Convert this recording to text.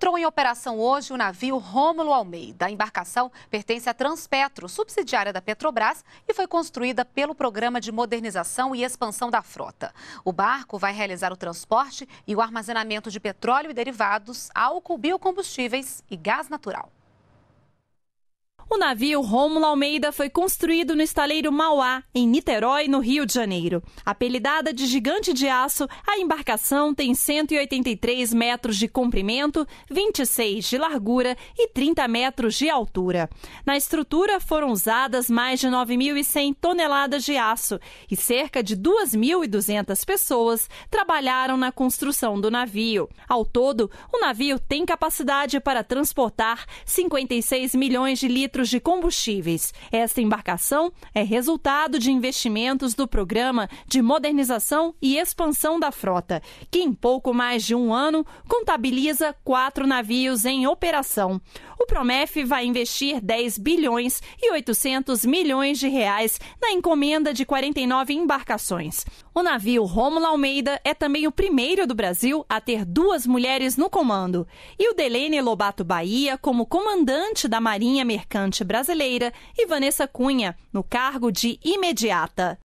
Entrou em operação hoje o navio Rômulo Almeida. A embarcação pertence à Transpetro, subsidiária da Petrobras, e foi construída pelo Programa de Modernização e Expansão da Frota. O barco vai realizar o transporte e o armazenamento de petróleo e derivados, álcool, biocombustíveis e gás natural navio Rômulo Almeida foi construído no estaleiro Mauá, em Niterói, no Rio de Janeiro. Apelidada de Gigante de Aço, a embarcação tem 183 metros de comprimento, 26 de largura e 30 metros de altura. Na estrutura foram usadas mais de 9.100 toneladas de aço e cerca de 2.200 pessoas trabalharam na construção do navio. Ao todo, o navio tem capacidade para transportar 56 milhões de litros de combustíveis. Esta embarcação é resultado de investimentos do programa de modernização e expansão da frota, que em pouco mais de um ano contabiliza quatro navios em operação. O Promef vai investir 10 bilhões e 800 milhões de reais na encomenda de 49 embarcações. O navio Rômulo Almeida é também o primeiro do Brasil a ter duas mulheres no comando. E o Delene Lobato Bahia, como comandante da Marinha Mercante brasileira, e Vanessa Cunha, no cargo de imediata.